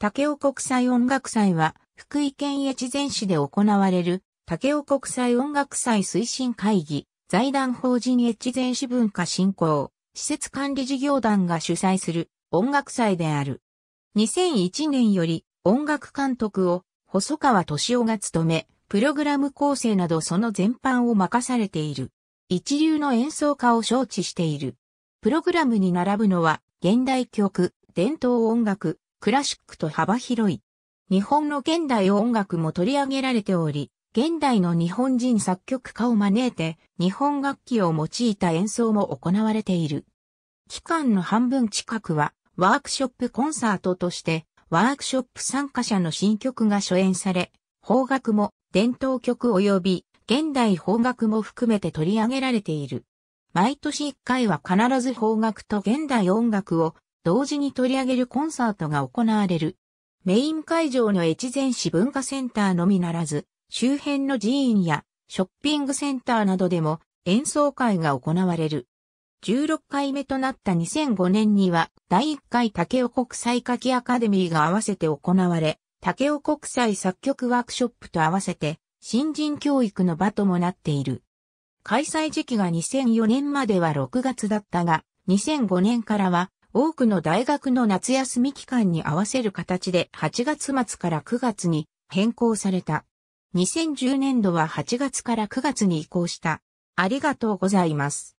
竹尾国際音楽祭は、福井県越前市で行われる、竹尾国際音楽祭推進会議、財団法人越前市文化振興、施設管理事業団が主催する音楽祭である。2001年より音楽監督を細川敏夫が務め、プログラム構成などその全般を任されている。一流の演奏家を招致している。プログラムに並ぶのは、現代曲、伝統音楽、クラシックと幅広い。日本の現代音楽も取り上げられており、現代の日本人作曲家を招いて、日本楽器を用いた演奏も行われている。期間の半分近くは、ワークショップコンサートとして、ワークショップ参加者の新曲が初演され、邦楽も伝統曲及び現代邦楽も含めて取り上げられている。毎年1回は必ず邦楽と現代音楽を同時に取り上げるコンサートが行われる。メイン会場の越前市文化センターのみならず、周辺の寺院やショッピングセンターなどでも演奏会が行われる。16回目となった2005年には、第1回竹尾国際歌季アカデミーが合わせて行われ、竹尾国際作曲ワークショップと合わせて、新人教育の場ともなっている。開催時期が2004年までは6月だったが、2005年からは多くの大学の夏休み期間に合わせる形で8月末から9月に変更された。2010年度は8月から9月に移行した。ありがとうございます。